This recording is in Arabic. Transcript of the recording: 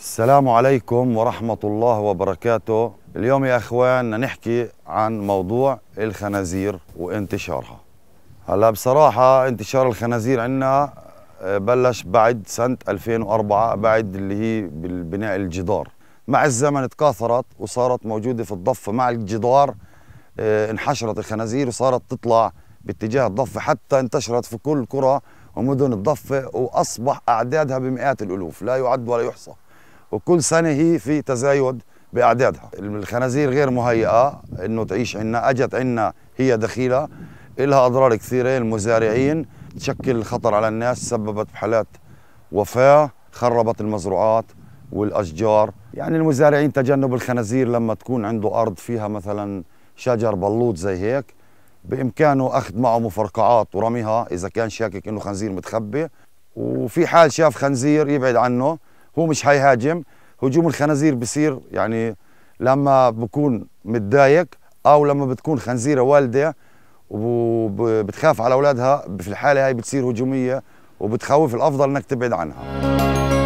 السلام عليكم ورحمة الله وبركاته اليوم يا أخوان نحكي عن موضوع الخنازير وانتشارها هلا بصراحة انتشار الخنازير عندنا آه، بلش بعد سنة 2004 بعد اللي هي بناء الجدار مع الزمن تكاثرت وصارت موجودة في الضفة مع الجدار آه، انحشرت الخنازير وصارت تطلع باتجاه الضفة حتى انتشرت في كل قرى ومدن الضفة وأصبح أعدادها بمئات الألوف لا يعد ولا يحصى وكل سنة هي في تزايد بأعدادها الخنازير غير مهيئة أنه تعيش عنا أجت عنا هي دخيلة إلها أضرار كثيرة المزارعين تشكل خطر على الناس سببت بحالات وفاة خربت المزروعات والأشجار يعني المزارعين تجنب الخنازير لما تكون عنده أرض فيها مثلا شجر بلوط زي هيك بإمكانه أخذ معه مفرقعات ورميها إذا كان شاكك إنه خنزير متخبي وفي حال شاف خنزير يبعد عنه هو مش حيهاجم هجوم الخنازير بصير يعني لما بكون متضايق او لما بتكون خنزيره والده وبتخاف على اولادها في الحاله هاي بتصير هجوميه وبتخوف الافضل انك تبعد عنها